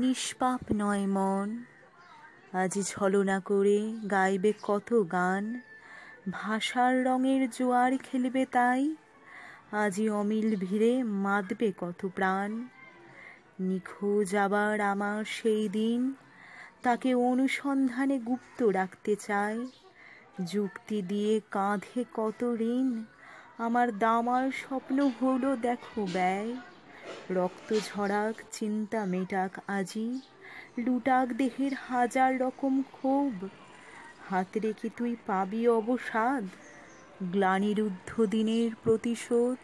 নিষ্পাপ নয় মন আজি ছলনা করে গাইবে কত গান ভাষার রঙের জোয়ার খেলবে তাই আজি অমিল ভিড়ে মাদবে কত প্রাণ নিখোঁজ আবার আমার সেই দিন তাকে অনুসন্ধানে গুপ্ত রাখতে চায় যুক্তি দিয়ে কাঁধে কত ঋণ আমার দামার স্বপ্ন হলো দেখো ব্যয় রক্ত ঝরাক চিন্তা মেটাক আজি লুটাক দেহের হাজার রকম ক্ষোভ হাত রেখে তুই পাবি অবসাদ গ্লানিরুদ্ধ দিনের প্রতিশোধ